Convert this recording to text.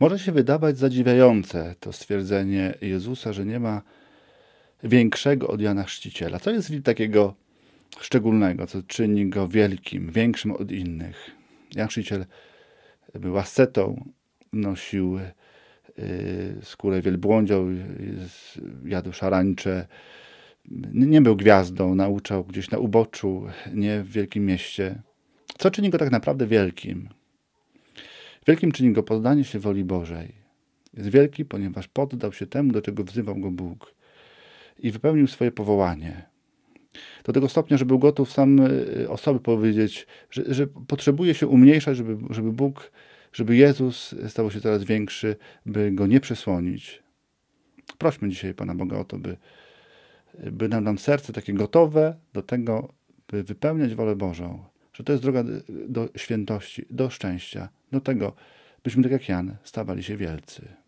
Może się wydawać zadziwiające to stwierdzenie Jezusa, że nie ma większego od Jana Chrzciciela. Co jest w takiego szczególnego, co czyni go wielkim, większym od innych? Jan Chrzciciel był ascetą, nosił y, skórę wielbłądzią, y, jadł szarańcze, nie był gwiazdą, nauczał gdzieś na uboczu, nie w wielkim mieście. Co czyni go tak naprawdę wielkim? Wielkim czyni go poddanie się woli Bożej. Jest wielki, ponieważ poddał się temu, do czego wzywał go Bóg i wypełnił swoje powołanie. Do tego stopnia, że był gotów sam y, y, osoby powiedzieć, że, że potrzebuje się umniejszać, żeby, żeby Bóg, żeby Jezus stał się coraz większy, by go nie przesłonić. Prośmy dzisiaj Pana Boga o to, by, by nam, nam serce takie gotowe do tego, by wypełniać wolę Bożą że to jest droga do świętości, do szczęścia, do tego, byśmy tak jak Jan stawali się wielcy.